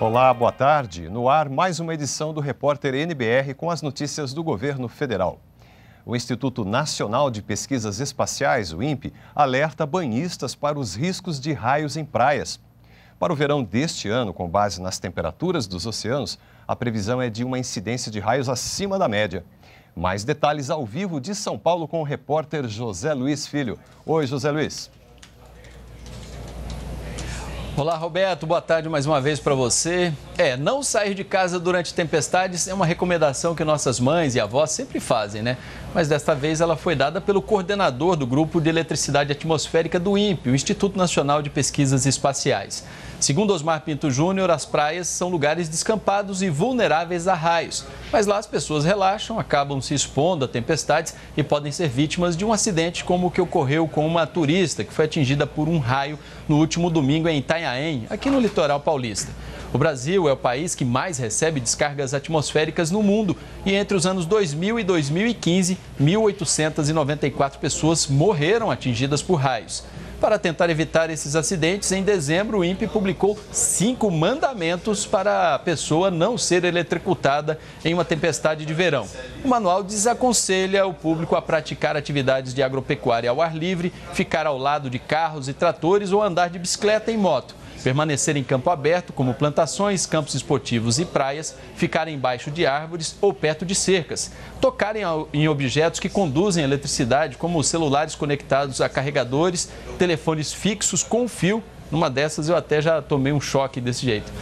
Olá, boa tarde. No ar, mais uma edição do Repórter NBR com as notícias do governo federal. O Instituto Nacional de Pesquisas Espaciais, o INPE, alerta banhistas para os riscos de raios em praias. Para o verão deste ano, com base nas temperaturas dos oceanos, a previsão é de uma incidência de raios acima da média. Mais detalhes ao vivo de São Paulo com o repórter José Luiz Filho. Oi, José Luiz. Olá, Roberto. Boa tarde mais uma vez para você. É, não sair de casa durante tempestades é uma recomendação que nossas mães e avós sempre fazem, né? Mas desta vez ela foi dada pelo coordenador do Grupo de Eletricidade Atmosférica do INPE, o Instituto Nacional de Pesquisas Espaciais. Segundo Osmar Pinto Júnior, as praias são lugares descampados e vulneráveis a raios. Mas lá as pessoas relaxam, acabam se expondo a tempestades e podem ser vítimas de um acidente como o que ocorreu com uma turista que foi atingida por um raio no último domingo em Itanhaém, aqui no litoral paulista. O Brasil é o país que mais recebe descargas atmosféricas no mundo e entre os anos 2000 e 2015, 1.894 pessoas morreram atingidas por raios. Para tentar evitar esses acidentes, em dezembro o INPE publicou cinco mandamentos para a pessoa não ser eletrocutada em uma tempestade de verão. O manual desaconselha o público a praticar atividades de agropecuária ao ar livre, ficar ao lado de carros e tratores ou andar de bicicleta e moto permanecer em campo aberto, como plantações, campos esportivos e praias, ficar embaixo de árvores ou perto de cercas, tocar em objetos que conduzem eletricidade, como celulares conectados a carregadores, telefones fixos com fio. Numa dessas eu até já tomei um choque desse jeito.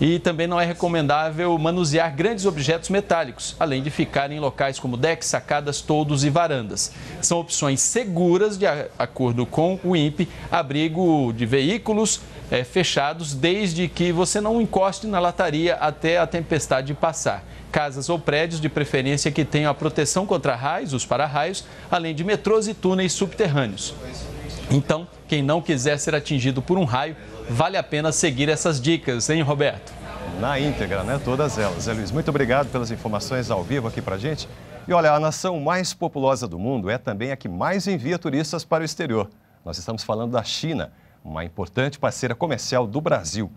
E também não é recomendável manusear grandes objetos metálicos, além de ficar em locais como decks, sacadas, toldos e varandas. São opções seguras, de acordo com o INPE, abrigo de veículos é, fechados, desde que você não encoste na lataria até a tempestade passar. Casas ou prédios, de preferência, que tenham a proteção contra raios, os para-raios, além de metrôs e túneis subterrâneos. Então, quem não quiser ser atingido por um raio, vale a pena seguir essas dicas, hein, Roberto? Na íntegra, né? Todas elas. Zé Luiz, muito obrigado pelas informações ao vivo aqui pra gente. E olha, a nação mais populosa do mundo é também a que mais envia turistas para o exterior. Nós estamos falando da China, uma importante parceira comercial do Brasil.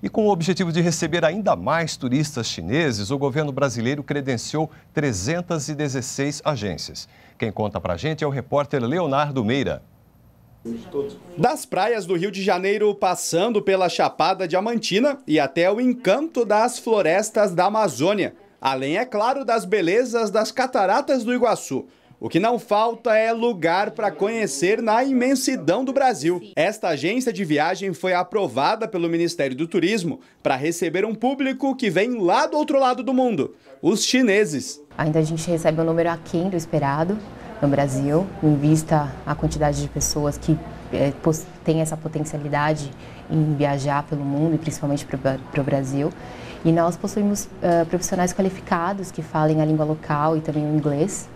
E com o objetivo de receber ainda mais turistas chineses, o governo brasileiro credenciou 316 agências. Quem conta pra gente é o repórter Leonardo Meira. Das praias do Rio de Janeiro, passando pela Chapada Diamantina e até o encanto das florestas da Amazônia. Além, é claro, das belezas das cataratas do Iguaçu. O que não falta é lugar para conhecer na imensidão do Brasil. Esta agência de viagem foi aprovada pelo Ministério do Turismo para receber um público que vem lá do outro lado do mundo, os chineses. Ainda a gente recebe um número aquém do esperado, no Brasil, em vista à quantidade de pessoas que é, têm essa potencialidade em viajar pelo mundo e principalmente para o Brasil. E nós possuímos uh, profissionais qualificados que falem a língua local e também o inglês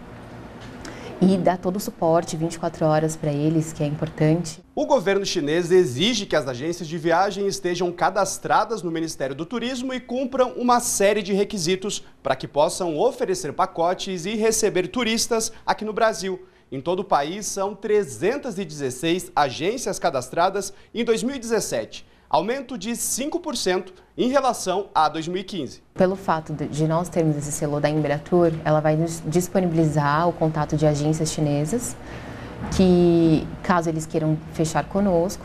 e dar todo o suporte 24 horas para eles, que é importante. O governo chinês exige que as agências de viagem estejam cadastradas no Ministério do Turismo e cumpram uma série de requisitos para que possam oferecer pacotes e receber turistas aqui no Brasil. Em todo o país, são 316 agências cadastradas em 2017 aumento de 5% em relação a 2015. Pelo fato de nós termos esse selo da Embratur, ela vai nos disponibilizar o contato de agências chinesas que, caso eles queiram fechar conosco,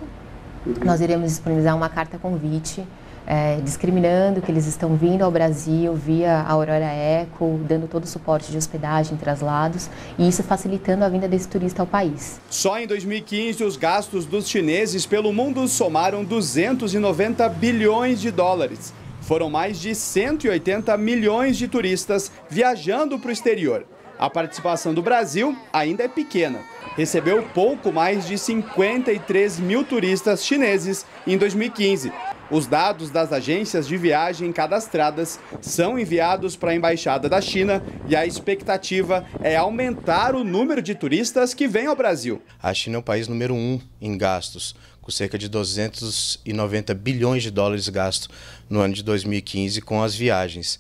nós iremos disponibilizar uma carta convite é, discriminando que eles estão vindo ao Brasil via a Aurora Eco, dando todo o suporte de hospedagem, traslados, e isso facilitando a vinda desse turista ao país. Só em 2015, os gastos dos chineses pelo mundo somaram 290 bilhões de dólares. Foram mais de 180 milhões de turistas viajando para o exterior. A participação do Brasil ainda é pequena. Recebeu pouco mais de 53 mil turistas chineses em 2015, os dados das agências de viagem cadastradas são enviados para a Embaixada da China e a expectativa é aumentar o número de turistas que vêm ao Brasil. A China é o país número um em gastos, com cerca de 290 bilhões de dólares gasto no ano de 2015 com as viagens.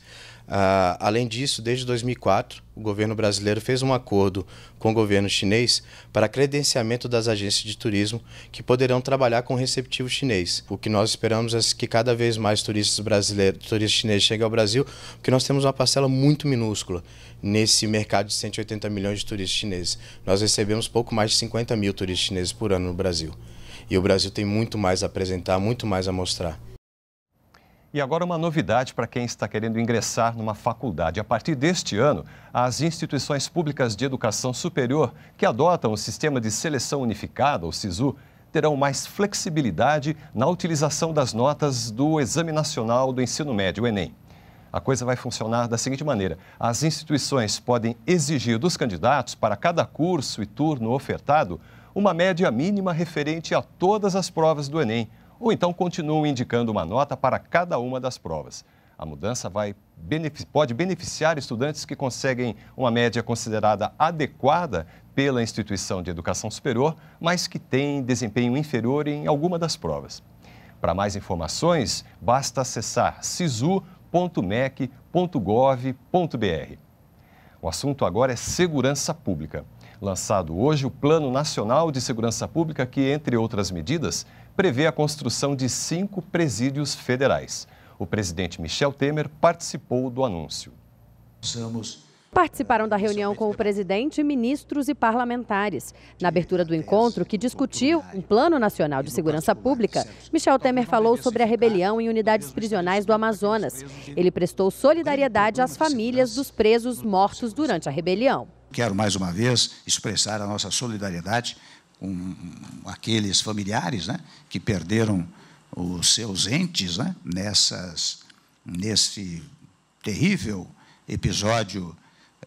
Uh, além disso, desde 2004, o governo brasileiro fez um acordo com o governo chinês para credenciamento das agências de turismo que poderão trabalhar com receptivo chinês. O que nós esperamos é que cada vez mais turistas brasileiros, turistas chineses cheguem ao Brasil, porque nós temos uma parcela muito minúscula nesse mercado de 180 milhões de turistas chineses. Nós recebemos pouco mais de 50 mil turistas chineses por ano no Brasil. E o Brasil tem muito mais a apresentar, muito mais a mostrar. E agora uma novidade para quem está querendo ingressar numa faculdade. A partir deste ano, as instituições públicas de educação superior que adotam o sistema de seleção unificada, o SISU, terão mais flexibilidade na utilização das notas do Exame Nacional do Ensino Médio, o ENEM. A coisa vai funcionar da seguinte maneira: as instituições podem exigir dos candidatos para cada curso e turno ofertado uma média mínima referente a todas as provas do ENEM ou então continuam indicando uma nota para cada uma das provas. A mudança vai, pode beneficiar estudantes que conseguem uma média considerada adequada pela instituição de educação superior, mas que têm desempenho inferior em alguma das provas. Para mais informações, basta acessar sisu.mec.gov.br. O assunto agora é segurança pública. Lançado hoje o Plano Nacional de Segurança Pública, que, entre outras medidas, prevê a construção de cinco presídios federais. O presidente Michel Temer participou do anúncio. Participaram da reunião com o presidente, ministros e parlamentares. Na abertura do encontro, que discutiu um Plano Nacional de Segurança Pública, Michel Temer falou sobre a rebelião em unidades prisionais do Amazonas. Ele prestou solidariedade às famílias dos presos mortos durante a rebelião. Quero mais uma vez expressar a nossa solidariedade com aqueles familiares né, que perderam os seus entes né, nessas, nesse terrível episódio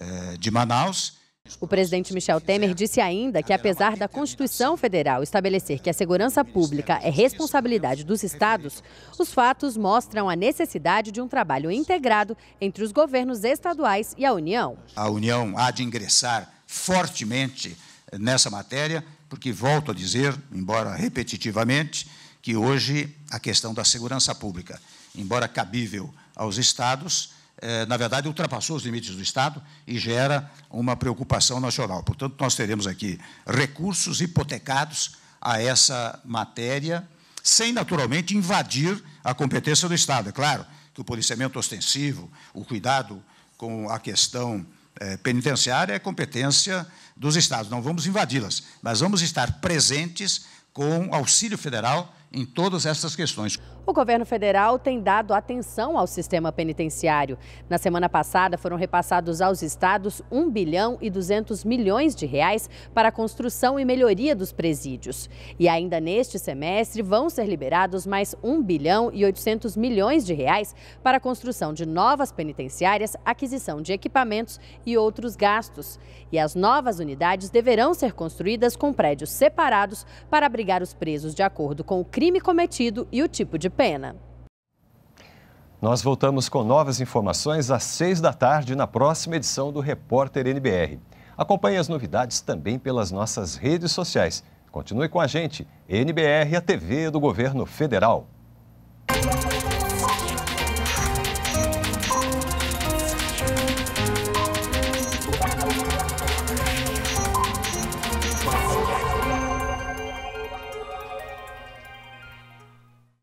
eh, de Manaus. O presidente Michel Temer disse ainda que, apesar da Constituição Federal estabelecer que a segurança pública é responsabilidade dos estados, os fatos mostram a necessidade de um trabalho integrado entre os governos estaduais e a União. A União há de ingressar fortemente nessa matéria, porque volto a dizer, embora repetitivamente, que hoje a questão da segurança pública, embora cabível aos Estados, eh, na verdade ultrapassou os limites do Estado e gera uma preocupação nacional. Portanto, nós teremos aqui recursos hipotecados a essa matéria, sem naturalmente invadir a competência do Estado. É claro que o policiamento ostensivo, o cuidado com a questão é, penitenciária é competência dos estados, não vamos invadi-las, mas vamos estar presentes com auxílio federal em todas essas questões. O governo federal tem dado atenção ao sistema penitenciário. Na semana passada, foram repassados aos estados 1 bilhão e 200 milhões de reais para a construção e melhoria dos presídios. E ainda neste semestre, vão ser liberados mais 1 bilhão e 800 milhões de reais para a construção de novas penitenciárias, aquisição de equipamentos e outros gastos. E as novas unidades deverão ser construídas com prédios separados para abrigar os presos de acordo com o crime cometido e o tipo de pena. Nós voltamos com novas informações às seis da tarde na próxima edição do Repórter NBR. Acompanhe as novidades também pelas nossas redes sociais. Continue com a gente, NBR, a TV do Governo Federal.